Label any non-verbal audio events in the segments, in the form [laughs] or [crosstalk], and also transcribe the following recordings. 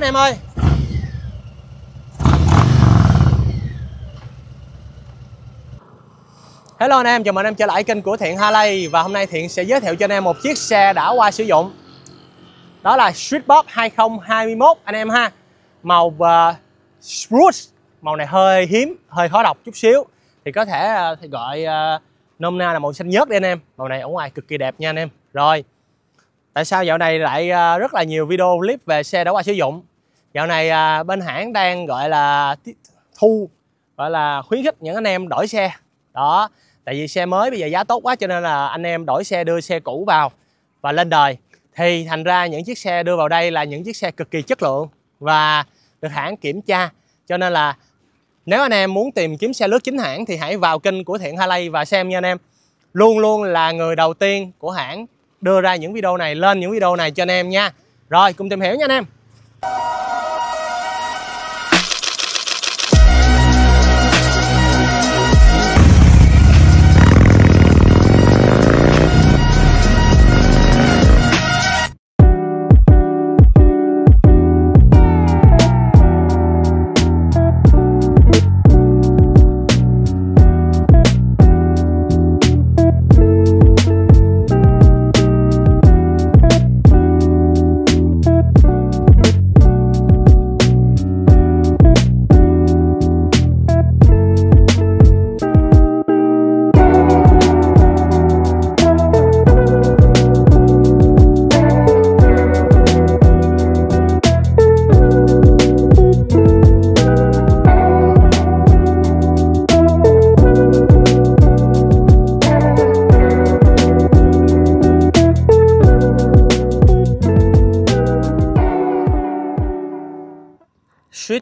nè em ơi Hello anh em, chào mừng anh em trở lại kênh của Thiện Harley Và hôm nay Thiện sẽ giới thiệu cho anh em một chiếc xe đã qua sử dụng Đó là Streetbob 2021 anh em ha Màu uh, ờ, Spruce Màu này hơi hiếm, hơi khó đọc chút xíu Thì có thể uh, gọi uh, nôm na là màu xanh nhớt đi anh em Màu này ở ngoài cực kỳ đẹp nha anh em Rồi Tại sao dạo này lại uh, rất là nhiều video clip về xe đã qua sử dụng dạo này à, bên hãng đang gọi là thu gọi là khuyến khích những anh em đổi xe đó tại vì xe mới bây giờ giá tốt quá cho nên là anh em đổi xe đưa xe cũ vào và lên đời thì thành ra những chiếc xe đưa vào đây là những chiếc xe cực kỳ chất lượng và được hãng kiểm tra cho nên là nếu anh em muốn tìm kiếm xe lướt chính hãng thì hãy vào kênh của Thiện Harley và xem nha anh em luôn luôn là người đầu tiên của hãng đưa ra những video này lên những video này cho anh em nha rồi cùng tìm hiểu nha anh em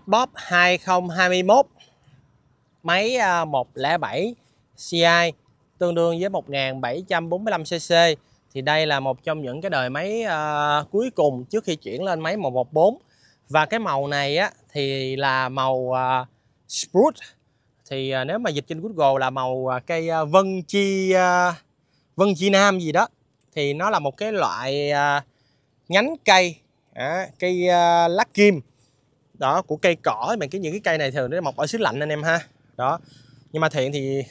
Bob 2021 máy 107 à, CI tương đương với 1745cc thì đây là một trong những cái đời máy uh, cuối cùng trước khi chuyển lên máy 114 và cái màu này á, thì là màu uh, à, spruce thì uh, nếu mà dịch trên Google là màu uh, cây uh, vân chi uh, vân chi nam gì đó thì nó là một cái loại uh, nhánh cây à, cây uh, lá kim đó của cây cỏ mà cái những cái cây này thường nó mọc ở xứ lạnh anh em ha đó nhưng mà thiện thì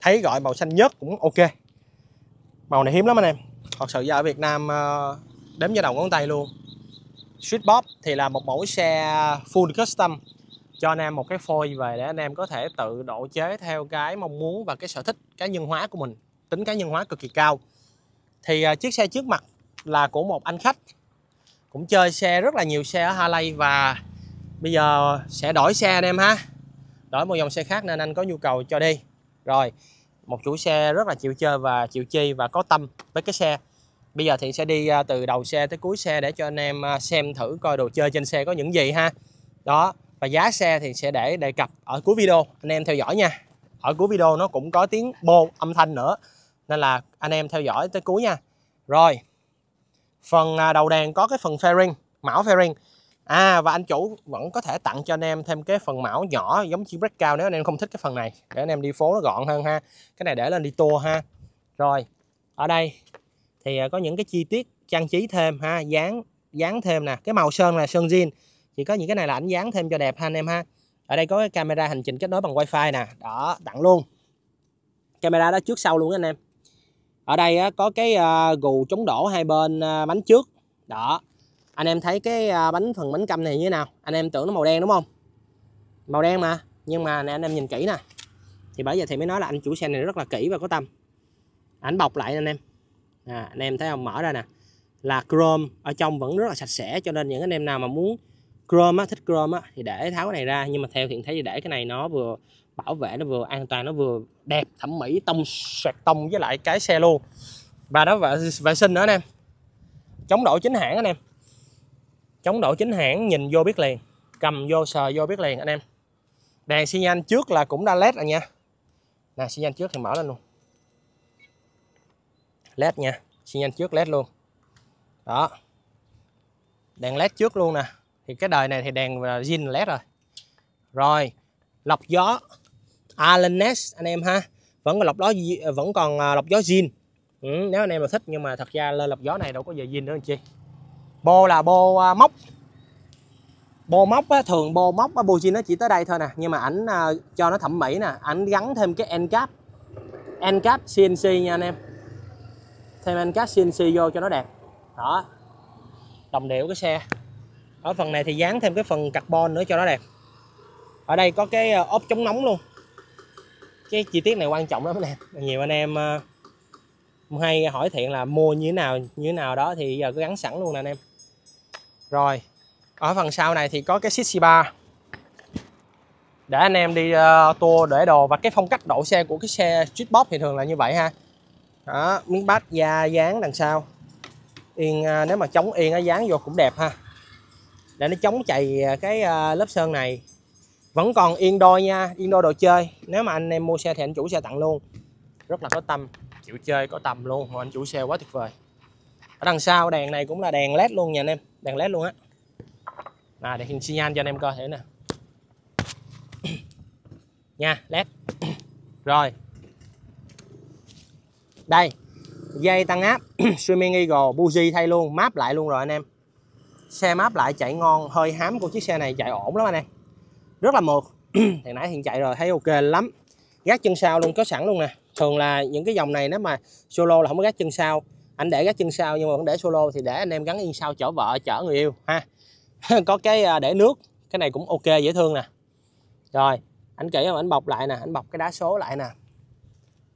thấy gọi màu xanh nhất cũng ok màu này hiếm lắm anh em thật sự ra ở Việt Nam ờ, đếm ra đầu ngón tay luôn Street Bob thì là một mẫu xe full custom cho anh em một cái phôi về để anh em có thể tự độ chế theo cái mong muốn và cái sở thích cá nhân hóa của mình tính cá nhân hóa cực kỳ cao thì ờ, chiếc xe trước mặt là của một anh khách cũng chơi xe rất là nhiều xe ở Harley và bây giờ sẽ đổi xe anh em ha đổi một dòng xe khác nên anh có nhu cầu cho đi rồi một chủ xe rất là chịu chơi và chịu chi và có tâm với cái xe bây giờ thì sẽ đi à, từ đầu xe tới cuối xe để cho anh em à, xem thử coi đồ chơi trên xe có những gì ha đó và giá xe thì sẽ để đề cập ở cuối video anh em theo dõi nha ở cuối video nó cũng có tiếng bô âm thanh nữa nên là anh em theo dõi tới cuối nha rồi phần à, đầu đèn có cái phần fairing mão fairing À và anh chủ vẫn có thể tặng cho anh em thêm cái phần mẫu nhỏ giống chiếc break cao nếu anh em không thích cái phần này để anh em đi phố nó gọn hơn ha. Cái này để lên đi tour ha. Rồi, ở đây thì à, có những cái chi tiết trang trí thêm ha, dán dán thêm nè, cái màu sơn là sơn zin. Chỉ có những cái này là ảnh dán thêm cho đẹp ha anh em ha. Ở đây có cái camera hành trình kết nối bằng wifi nè, đó, tặng luôn. Camera đó trước sau luôn anh em. Ở đây có cái à, gù chống đổ hai bên à, bánh trước. Đó, anh em thấy cái à, bánh phần bánh câm này như thế nào anh em tưởng nó màu đen đúng không màu đen mà nhưng mà này anh em nhìn kỹ nè thì bởi giờ thì mới nói là anh chủ xe này rất là kỹ và có tâm ảnh bọc lại anh em à, anh em thấy không mở ra nè là chrome ở trong vẫn rất là sạch sẽ cho nên những anh em nào mà muốn chrome á, thích chrome á, thì để tháo cái này ra nhưng mà theo hiện thấy thì để cái này nó vừa bảo vệ nó vừa an toàn nó vừa đẹp thẩm mỹ tông sạc tông với lại cái xe luôn và nó vệ, vệ sinh nữa anh em chống đổi chính hãng anh em chống đổ chính hãng nhìn vô biết liền cầm vô sờ vô biết liền anh em đèn xi nhan trước là cũng đã led rồi nha nè xi nhan trước thì mở lên luôn led nha xi nhan trước led luôn đó đèn led trước luôn nè thì cái đời này thì đèn zin led rồi rồi lọc gió Alenes anh em ha vẫn còn lọc đó vẫn còn à, lọc gió zin ừ, nếu anh em mà thích nhưng mà thật ra lên lọc gió này đâu có về zin nữa anh chị bô là bô à, móc bô móc á, thường bô móc bô buji nó chỉ tới đây thôi nè nhưng mà ảnh à, cho nó thẩm mỹ nè ảnh gắn thêm cái end cap end cap cnc nha anh em thêm end cap cnc vô cho nó đẹp đó đồng đều cái xe ở phần này thì dán thêm cái phần carbon nữa cho nó đẹp ở đây có cái à, ốp chống nóng luôn cái chi tiết này quan trọng lắm nè nhiều anh em hay hỏi thiện là mua như thế nào như thế nào đó thì giờ cứ gắn sẵn luôn nè anh em rồi ở phần sau này thì có cái ship ba để anh em đi uh, tour để đồ và cái phong cách đổ xe của cái xe Bob thì thường là như vậy ha đó miếng bát da dán đằng sau yên uh, nếu mà chống yên nó dán vô cũng đẹp ha để nó chống chày ờ, cái uh, lớp sơn này vẫn còn yên đôi nha yên đôi đồ chơi nếu mà anh em mua xe thì anh chủ xe tặng luôn rất là có tâm chịu chơi có tầm luôn anh chủ xe quá tuyệt vời ở đằng sau đèn này cũng là đèn led luôn nha anh em đèn led luôn á à, để hình xi nhan cho anh em coi thế nè [coughs] nha led [coughs] rồi đây dây tăng áp Swimming [coughs] Eagle Buji thay luôn map lại luôn rồi anh em xe map lại chạy ngon hơi hám của chiếc xe này chạy ổn lắm anh em rất là mượt thì nãy hiện chạy rồi thấy ok lắm gác chân sau luôn có sẵn luôn nè thường là những cái dòng này nếu mà solo là không có gác chân sau anh để gác chân sau nhưng mà vẫn để solo thì để anh em gắn yên sau chở vợ chở người yêu ha [laughs] có cái à, để nước cái này cũng ok dễ thương nè rồi anh kỹ không anh bọc lại nè anh bọc cái đá số lại nè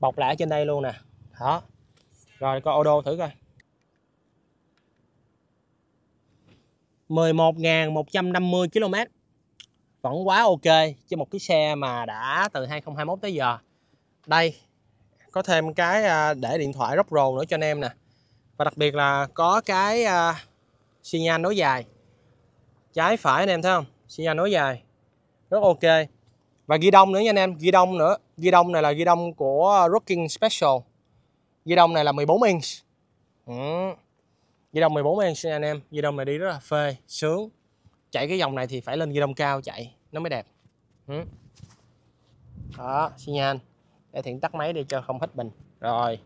bọc lại ở trên đây luôn nè đó rồi coi ô đô thử coi 11.150 km vẫn quá ok cho một cái xe mà đã từ 2021 tới giờ đây có thêm cái à, để điện thoại róc rồ nữa cho anh em nè và đặc biệt là có cái uh, xi nhan nối dài trái phải anh em thấy không xi nhan nối dài rất ok và ghi đông nữa nha anh em ghi đông nữa ghi đông này là ghi đông của Rocking Special ghi đông này là 14 inch ừ. ghi đông 14 inch nha anh em ghi đông này đi rất là phê sướng chạy cái dòng này thì phải lên ghi đông cao chạy nó mới đẹp ừ. đó xi nhan để thiện tắt máy đi cho không hết bình rồi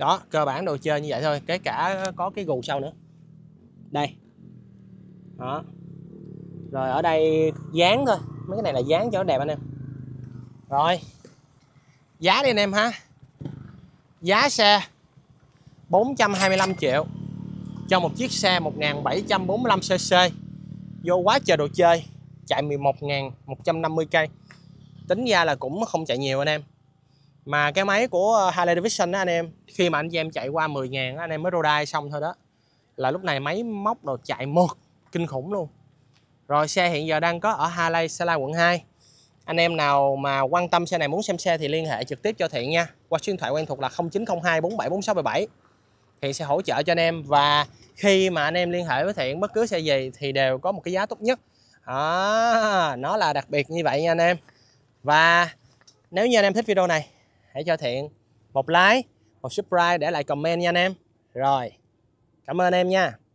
đó cơ bản đồ chơi như vậy thôi cái cả có cái gù sau nữa đây đó rồi ở đây dán thôi mấy cái này là dán cho nó đẹp anh em rồi giá đi anh em ha giá xe 425 triệu cho một chiếc xe 1745cc vô quá trời đồ chơi chạy 11.150 cây tính ra là cũng không chạy nhiều anh em mà cái máy của ờ, Harley Davidson đó anh em khi mà anh chị em chạy qua 10 ngàn anh em mới rodai xong thôi đó là lúc này máy móc đồ chạy mượt kinh khủng luôn rồi xe hiện giờ đang có ở Harley Sala quận 2 anh em nào mà quan tâm xe này muốn xem xe thì liên hệ trực tiếp cho Thiện nha qua số điện thoại quen thuộc là 0902 474677 Thiện sẽ hỗ trợ cho anh em và khi mà anh em liên hệ với Thiện bất cứ xe gì thì đều có một cái giá tốt nhất à, nó là đặc biệt như vậy nha anh em và nếu như anh em thích video này hãy cho thiện một like một subscribe để lại comment nha anh em rồi cảm ơn em nha